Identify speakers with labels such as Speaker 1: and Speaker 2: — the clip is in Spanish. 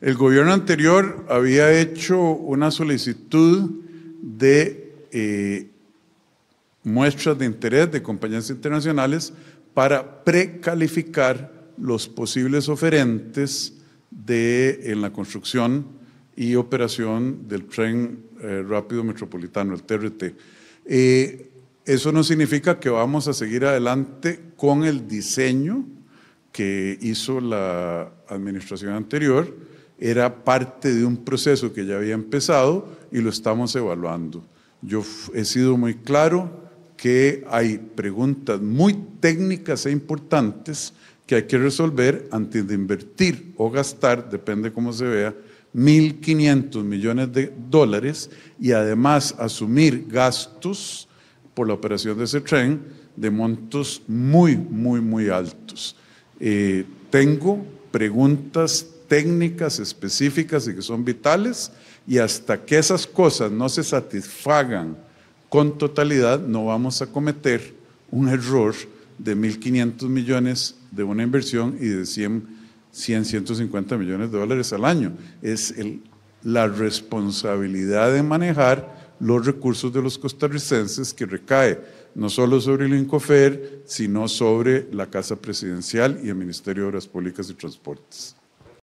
Speaker 1: El gobierno anterior había hecho una solicitud de eh, muestras de interés de compañías internacionales para precalificar los posibles oferentes de, en la construcción y operación del tren eh, rápido metropolitano, el TRT. Eh, eso no significa que vamos a seguir adelante con el diseño que hizo la administración anterior era parte de un proceso que ya había empezado y lo estamos evaluando. Yo he sido muy claro que hay preguntas muy técnicas e importantes que hay que resolver antes de invertir o gastar, depende cómo se vea, 1.500 millones de dólares y además asumir gastos por la operación de ese tren de montos muy, muy, muy altos. Eh, tengo preguntas técnicas específicas y que son vitales y hasta que esas cosas no se satisfagan con totalidad, no vamos a cometer un error de 1.500 millones de una inversión y de 100, 150 millones de dólares al año. Es la responsabilidad de manejar los recursos de los costarricenses que recae no solo sobre el INCOFER, sino sobre la Casa Presidencial y el Ministerio de Obras Públicas y Transportes.